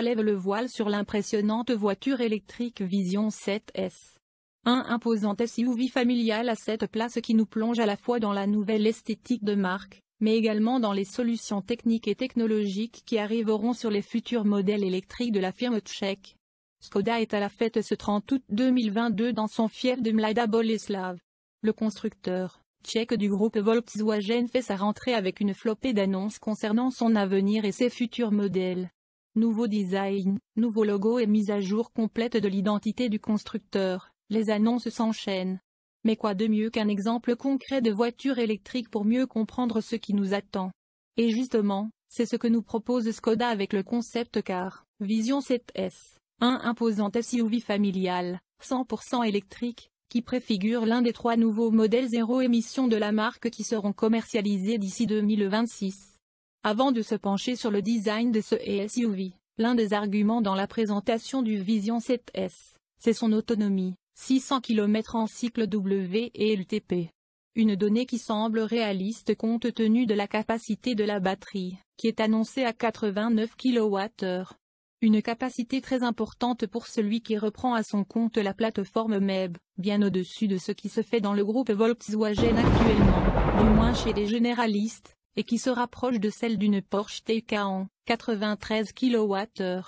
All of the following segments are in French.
lève le voile sur l'impressionnante voiture électrique Vision 7S. Un imposant SUV familial à cette place qui nous plonge à la fois dans la nouvelle esthétique de marque, mais également dans les solutions techniques et technologiques qui arriveront sur les futurs modèles électriques de la firme tchèque. Skoda est à la fête ce 30 août 2022 dans son fief de Mlada Boleslav. Le constructeur, tchèque du groupe Volkswagen fait sa rentrée avec une flopée d'annonces concernant son avenir et ses futurs modèles. Nouveau design, nouveau logo et mise à jour complète de l'identité du constructeur, les annonces s'enchaînent. Mais quoi de mieux qu'un exemple concret de voiture électrique pour mieux comprendre ce qui nous attend Et justement, c'est ce que nous propose Skoda avec le concept car, Vision 7S, un imposant SUV familial, 100% électrique, qui préfigure l'un des trois nouveaux modèles zéro émission de la marque qui seront commercialisés d'ici 2026. Avant de se pencher sur le design de ce SUV, l'un des arguments dans la présentation du Vision 7S, c'est son autonomie, 600 km en cycle W et LTP. Une donnée qui semble réaliste compte tenu de la capacité de la batterie, qui est annoncée à 89 kWh. Une capacité très importante pour celui qui reprend à son compte la plateforme MEB, bien au-dessus de ce qui se fait dans le groupe Volkswagen actuellement, du moins chez les généralistes, et qui se rapproche de celle d'une Porsche Taycan, 93 kWh.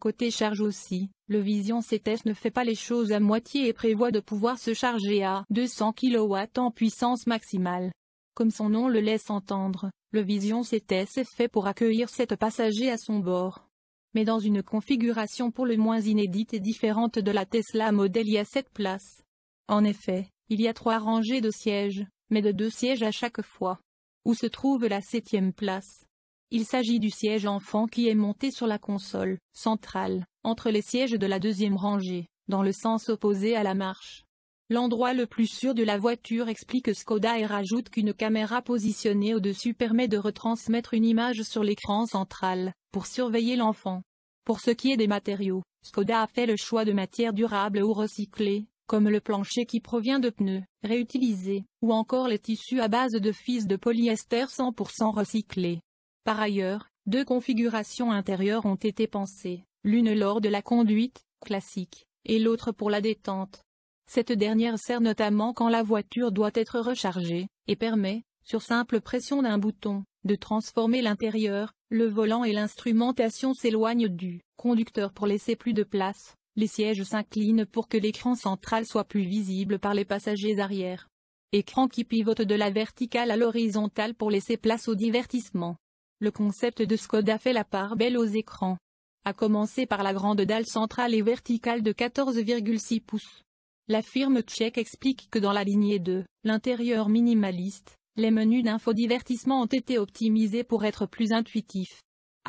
Côté charge aussi, le Vision CTS ne fait pas les choses à moitié et prévoit de pouvoir se charger à 200 kW en puissance maximale. Comme son nom le laisse entendre, le Vision CTS est fait pour accueillir 7 passagers à son bord. Mais dans une configuration pour le moins inédite et différente de la Tesla Model y a 7 places. En effet, il y a trois rangées de sièges, mais de deux sièges à chaque fois où se trouve la septième place. Il s'agit du siège enfant qui est monté sur la console, centrale, entre les sièges de la deuxième rangée, dans le sens opposé à la marche. L'endroit le plus sûr de la voiture explique Skoda et rajoute qu'une caméra positionnée au-dessus permet de retransmettre une image sur l'écran central, pour surveiller l'enfant. Pour ce qui est des matériaux, Skoda a fait le choix de matières durables ou recyclées, comme le plancher qui provient de pneus réutilisés, ou encore les tissus à base de fils de polyester 100% recyclés. Par ailleurs, deux configurations intérieures ont été pensées, l'une lors de la conduite, classique, et l'autre pour la détente. Cette dernière sert notamment quand la voiture doit être rechargée, et permet, sur simple pression d'un bouton, de transformer l'intérieur, le volant et l'instrumentation s'éloignent du conducteur pour laisser plus de place les sièges s'inclinent pour que l'écran central soit plus visible par les passagers arrière. Écran qui pivote de la verticale à l'horizontale pour laisser place au divertissement. Le concept de Skoda fait la part belle aux écrans. A commencer par la grande dalle centrale et verticale de 14,6 pouces. La firme tchèque explique que dans la lignée 2, l'intérieur minimaliste, les menus d'infodivertissement ont été optimisés pour être plus intuitifs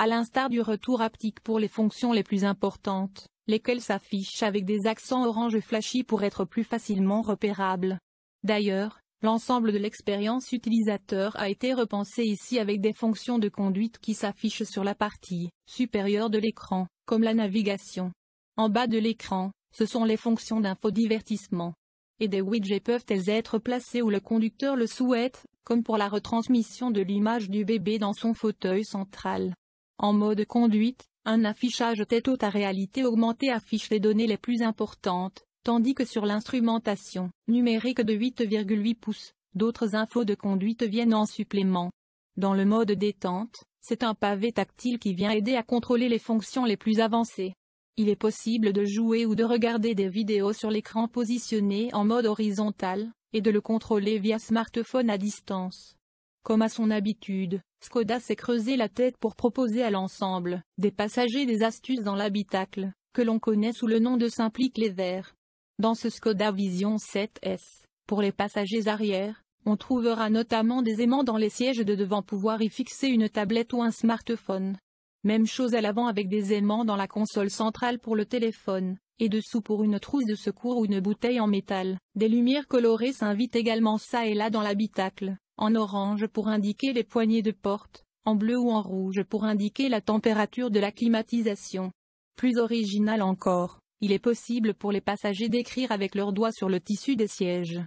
à l'instar du retour haptique pour les fonctions les plus importantes, lesquelles s'affichent avec des accents orange flashy pour être plus facilement repérables. D'ailleurs, l'ensemble de l'expérience utilisateur a été repensé ici avec des fonctions de conduite qui s'affichent sur la partie supérieure de l'écran, comme la navigation. En bas de l'écran, ce sont les fonctions d'infodivertissement. Et des widgets peuvent-elles être placés où le conducteur le souhaite, comme pour la retransmission de l'image du bébé dans son fauteuil central. En mode conduite, un affichage tête haute à réalité augmentée affiche les données les plus importantes, tandis que sur l'instrumentation numérique de 8,8 pouces, d'autres infos de conduite viennent en supplément. Dans le mode détente, c'est un pavé tactile qui vient aider à contrôler les fonctions les plus avancées. Il est possible de jouer ou de regarder des vidéos sur l'écran positionné en mode horizontal, et de le contrôler via smartphone à distance. Comme à son habitude, Skoda s'est creusé la tête pour proposer à l'ensemble des passagers des astuces dans l'habitacle, que l'on connaît sous le nom de Simplique les Verts. Dans ce Skoda Vision 7S, pour les passagers arrière, on trouvera notamment des aimants dans les sièges de devant pouvoir y fixer une tablette ou un smartphone. Même chose à l'avant avec des aimants dans la console centrale pour le téléphone, et dessous pour une trousse de secours ou une bouteille en métal. Des lumières colorées s'invitent également ça et là dans l'habitacle en orange pour indiquer les poignées de porte, en bleu ou en rouge pour indiquer la température de la climatisation. Plus original encore, il est possible pour les passagers d'écrire avec leurs doigts sur le tissu des sièges.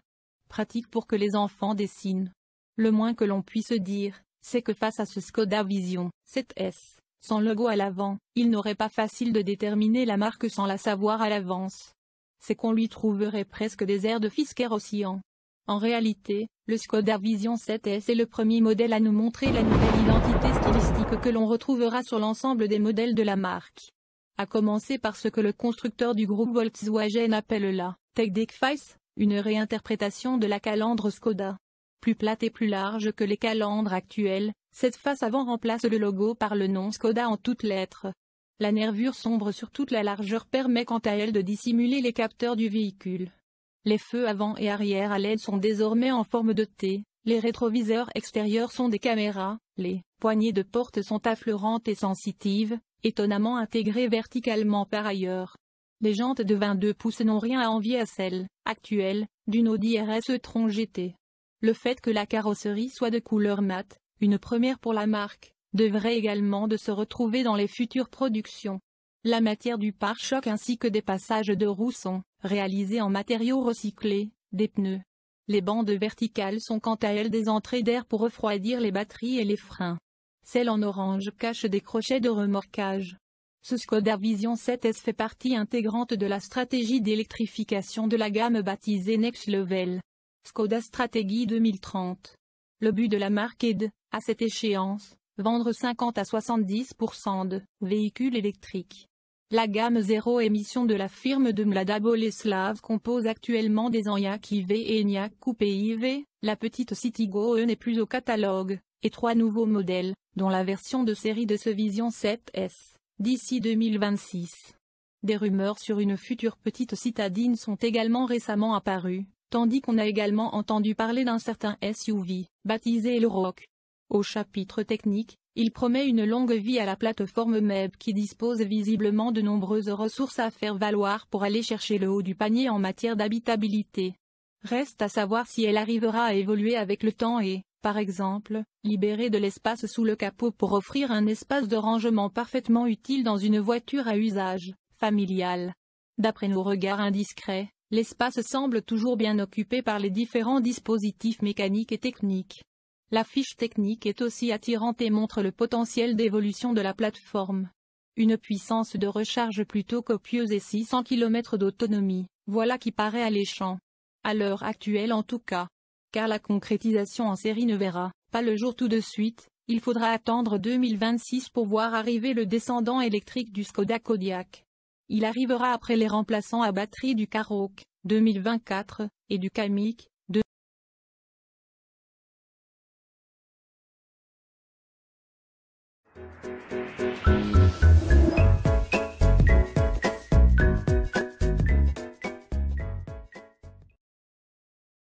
Pratique pour que les enfants dessinent. Le moins que l'on puisse dire, c'est que face à ce Skoda Vision 7S, sans logo à l'avant, il n'aurait pas facile de déterminer la marque sans la savoir à l'avance. C'est qu'on lui trouverait presque des airs de fiscaire oscillant. En réalité, le Skoda Vision 7S est le premier modèle à nous montrer la nouvelle identité stylistique que l'on retrouvera sur l'ensemble des modèles de la marque. À commencer par ce que le constructeur du groupe Volkswagen appelle la « Tech une réinterprétation de la calandre Skoda. Plus plate et plus large que les calandres actuels, cette face avant remplace le logo par le nom Skoda en toutes lettres. La nervure sombre sur toute la largeur permet quant à elle de dissimuler les capteurs du véhicule. Les feux avant et arrière à LED sont désormais en forme de T, les rétroviseurs extérieurs sont des caméras, les poignées de porte sont affleurantes et sensitives, étonnamment intégrées verticalement par ailleurs. Les jantes de 22 pouces n'ont rien à envier à celles, actuelles, d'une Audi RS tron GT. Le fait que la carrosserie soit de couleur mate, une première pour la marque, devrait également de se retrouver dans les futures productions. La matière du pare-choc ainsi que des passages de roues sont, Réalisé en matériaux recyclés, des pneus. Les bandes verticales sont quant à elles des entrées d'air pour refroidir les batteries et les freins. Celle en orange cache des crochets de remorquage. Ce Skoda Vision 7S fait partie intégrante de la stratégie d'électrification de la gamme baptisée Next Level. Skoda Stratégie 2030. Le but de la marque est de, à cette échéance, vendre 50 à 70% de véhicules électriques. La gamme zéro émission de la firme de Mlada Boleslav compose actuellement des Enyaq IV et Enyaq Coupé IV, la petite Citigo E n'est plus au catalogue, et trois nouveaux modèles, dont la version de série de ce Vision 7S, d'ici 2026. Des rumeurs sur une future petite citadine sont également récemment apparues, tandis qu'on a également entendu parler d'un certain SUV, baptisé le Rock. Au chapitre technique, il promet une longue vie à la plateforme MEB qui dispose visiblement de nombreuses ressources à faire valoir pour aller chercher le haut du panier en matière d'habitabilité. Reste à savoir si elle arrivera à évoluer avec le temps et, par exemple, libérer de l'espace sous le capot pour offrir un espace de rangement parfaitement utile dans une voiture à usage familial. D'après nos regards indiscrets, l'espace semble toujours bien occupé par les différents dispositifs mécaniques et techniques. La fiche technique est aussi attirante et montre le potentiel d'évolution de la plateforme. Une puissance de recharge plutôt copieuse et 600 km d'autonomie, voilà qui paraît alléchant. À l'heure actuelle en tout cas. Car la concrétisation en série ne verra pas le jour tout de suite, il faudra attendre 2026 pour voir arriver le descendant électrique du Skoda Kodiak. Il arrivera après les remplaçants à batterie du Karoq 2024 et du Kamiq